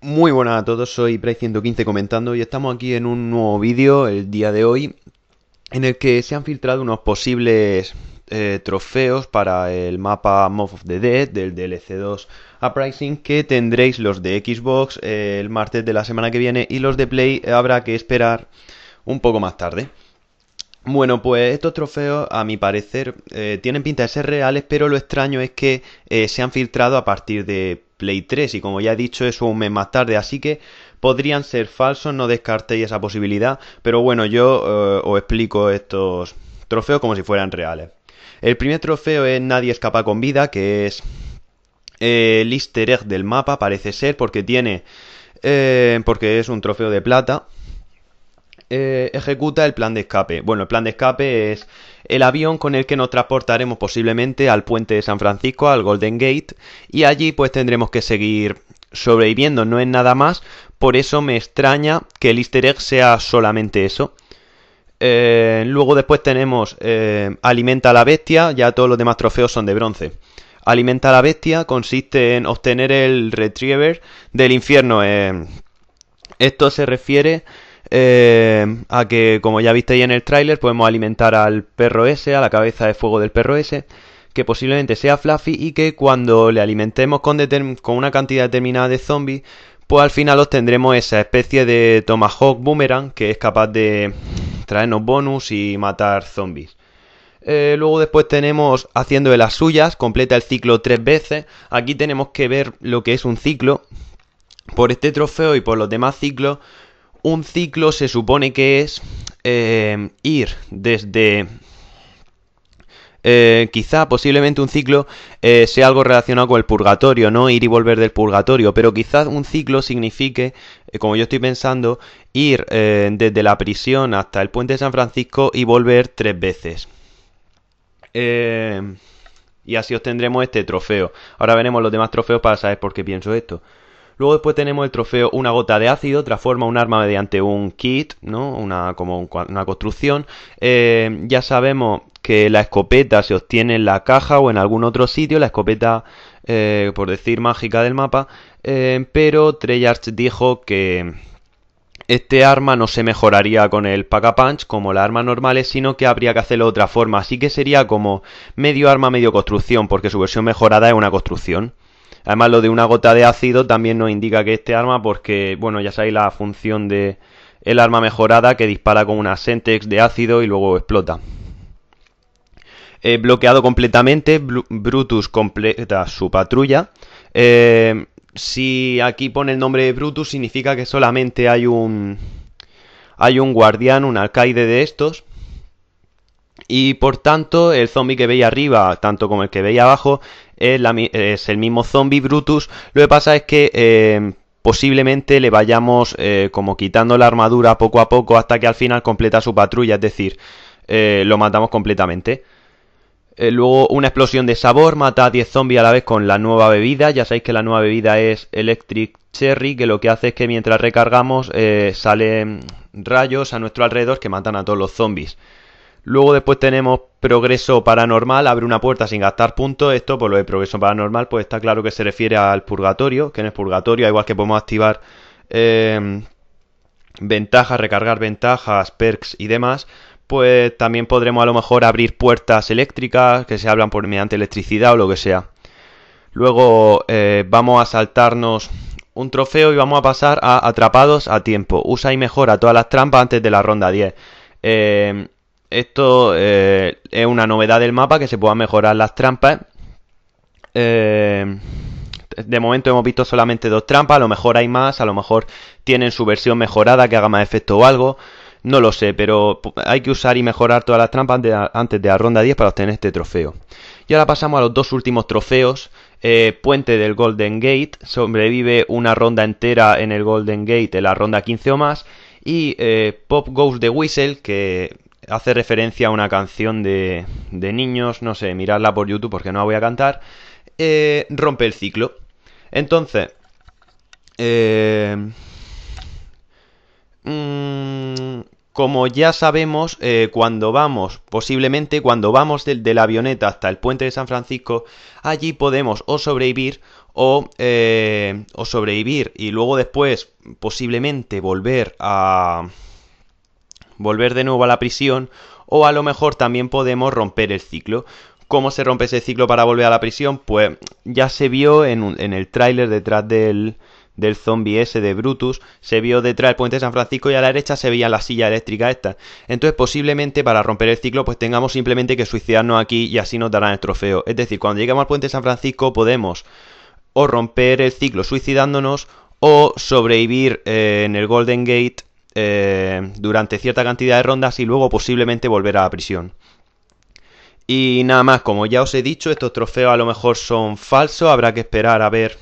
Muy buenas a todos, soy Price115 comentando y estamos aquí en un nuevo vídeo el día de hoy en el que se han filtrado unos posibles eh, trofeos para el mapa move of the Dead del DLC2 Uprising que tendréis los de Xbox eh, el martes de la semana que viene y los de Play habrá que esperar un poco más tarde. Bueno, pues estos trofeos, a mi parecer, eh, tienen pinta de ser reales, pero lo extraño es que eh, se han filtrado a partir de Play 3 y como ya he dicho, eso un mes más tarde, así que podrían ser falsos, no descartéis esa posibilidad, pero bueno, yo eh, os explico estos trofeos como si fueran reales. El primer trofeo es Nadie escapa con vida, que es el easter egg del mapa, parece ser, porque tiene... porque es un trofeo de plata eh, ejecuta el plan de escape. Bueno, el plan de escape es el avión con el que nos transportaremos posiblemente al puente de San Francisco, al Golden Gate, y allí pues tendremos que seguir sobreviviendo, no es nada más, por eso me extraña que el easter egg sea solamente eso. Eh, luego después tenemos eh, Alimenta a la bestia, ya todos los demás trofeos son de bronce. Alimenta a la bestia consiste en obtener el retriever del infierno. esto se refiere eh, a que, como ya visteis en el tráiler, podemos alimentar al perro ese, a la cabeza de fuego del perro ese, que posiblemente sea Fluffy y que cuando le alimentemos con, con una cantidad determinada de zombies, pues al final obtendremos esa especie de Tomahawk Boomerang que es capaz de traernos bonus y matar zombies. Eh, luego después tenemos haciendo de las suyas, completa el ciclo tres veces. Aquí tenemos que ver lo que es un ciclo. Por este trofeo y por los demás ciclos un ciclo se supone que es eh, ir desde... Eh, quizá posiblemente un ciclo eh, sea algo relacionado con el purgatorio, ¿no? Ir y volver del purgatorio, pero quizás un ciclo signifique, como yo estoy pensando, ir desde la prisión hasta el puente de San Francisco y volver tres veces. y así obtendremos este trofeo. Ahora veremos los demás trofeos para saber por qué pienso esto. Luego después tenemos el trofeo una gota de ácido, transforma un arma mediante un kit, ¿no? Una, como una construcción. Eh, ya sabemos que la escopeta se obtiene en la caja o en algún otro sitio, la escopeta, eh, por decir, mágica del mapa. Eh, pero Treyarch dijo que este arma no se mejoraría con el Pack-a-Punch como las armas normales, sino que habría que hacerlo de otra forma. Así que sería como medio arma, medio construcción, porque su versión mejorada es una construcción. Además, lo de una gota de ácido también nos indica que este arma, porque, bueno, ya sabéis la función de el arma mejorada que dispara con una Sentex de ácido y luego explota. Eh, bloqueado completamente, Brutus completa su patrulla. Eh, si aquí pone el nombre de Brutus, significa que solamente hay un. Hay un guardián, un alcaide de estos. Y por tanto, el zombie que veis arriba, tanto como el que veis abajo, es, el mismo zombie Brutus. Lo que pasa es que eh, posiblemente le vayamos eh, como quitando la armadura poco a poco hasta que al final completa su patrulla, es decir, eh, lo matamos completamente. luego una explosión de sabor, mata a 10 zombies a la vez con la nueva bebida. Ya sabéis que la nueva bebida es Electric Cherry, que lo que hace es que mientras recargamos salen rayos a nuestro alrededor que matan a todos los zombies. Luego después tenemos progreso paranormal, abre una puerta sin gastar puntos. Esto, por pues, lo de progreso paranormal, pues está claro que se refiere al purgatorio, que en el purgatorio, igual que podemos activar em, ventajas, recargar ventajas, perks y demás, pues también podremos a lo mejor abrir puertas eléctricas que se hablan por mediante electricidad o lo que sea. Luego eh, vamos a saltarnos un trofeo y vamos a pasar a atrapados a tiempo. Usa y mejora todas las trampas antes de la ronda 10. Eh, em, esto eh, es una novedad del mapa, que se puedan mejorar las trampas. Eh, de momento hemos visto solamente dos trampas, a lo mejor hay más, a lo mejor tienen su versión mejorada que haga más efecto o algo. No lo sé, pero hay que usar y mejorar todas las trampas antes de la ronda 10 para obtener este trofeo. Y ahora pasamos a los dos últimos trofeos. Eh, puente del Golden Gate. Sobrevive una ronda entera en el Golden Gate, en la ronda 15 o más. Y Pop Goes the Whistle, que hace referencia a una canción de, de niños, no sé, miradla por YouTube porque no la voy a cantar, eh, rompe el ciclo. Entonces, eh, mm, como ya sabemos, eh, cuando vamos, posiblemente cuando vamos de, la avioneta hasta el puente de San Francisco, allí podemos o sobrevivir o, o sobrevivir y luego después posiblemente volver a volver de nuevo a la prisión o a lo mejor también podemos romper el ciclo. ¿Cómo se rompe ese ciclo para volver a la prisión? Pues ya se vio en, el tráiler detrás del, del zombie ese de Brutus, se vio detrás del puente de San Francisco y a la derecha se veía la silla eléctrica esta. Entonces posiblemente para romper el ciclo pues tengamos simplemente que suicidarnos aquí y así nos darán el trofeo. Es decir, cuando lleguemos al puente de San Francisco podemos o romper el ciclo suicidándonos o sobrevivir eh, en el Golden Gate eh, durante cierta cantidad de rondas y luego posiblemente volver a la prisión. Y nada más, como ya os he dicho, estos trofeos a lo mejor son falsos, habrá que esperar a ver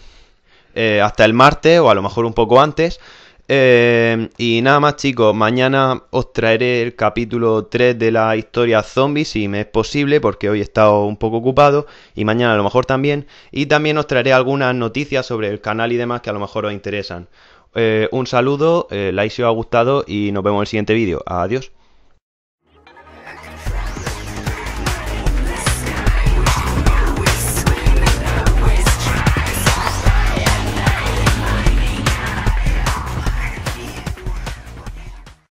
eh, hasta el martes o a lo mejor un poco antes. Eh, y nada más chicos, mañana os traeré el capítulo 3 de la historia zombie si me es posible porque hoy he estado un poco ocupado y mañana a lo mejor también y también os traeré algunas noticias sobre el canal y demás que a lo mejor os interesan. Eh, un saludo, eh, like si os ha gustado y nos vemos en el siguiente vídeo. Adiós.